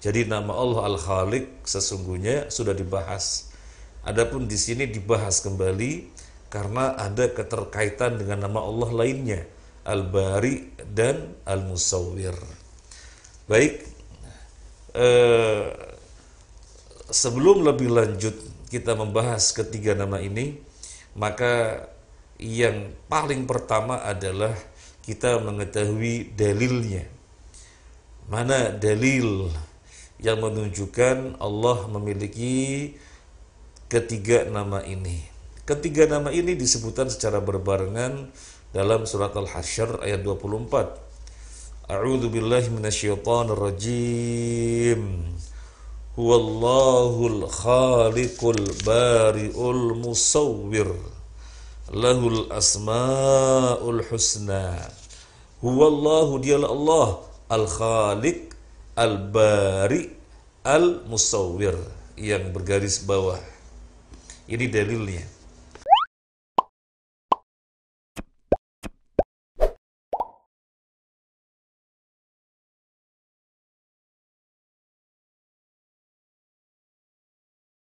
Jadi nama Allah al Khalik sesungguhnya sudah dibahas. Adapun di sini dibahas kembali karena ada keterkaitan dengan nama Allah lainnya, Al-Bari dan Al-Musawwir. Baik, eh, sebelum lebih lanjut kita membahas ketiga nama ini, maka yang paling pertama adalah kita mengetahui dalilnya. Mana dalil yang menunjukkan Allah memiliki ketiga nama ini. Ketiga nama ini disebutkan secara berbarengan dalam surat Al-Hasyr ayat 24. A'udzu billahi minasyaitonir rajim. Huwallahul khaliqul bari'ul musawwir. Lahul asmaul husna. Huwallahu dialah Allah Al-Khaliq Al-Bari Al-Musawwir Yang bergaris bawah Ini dalilnya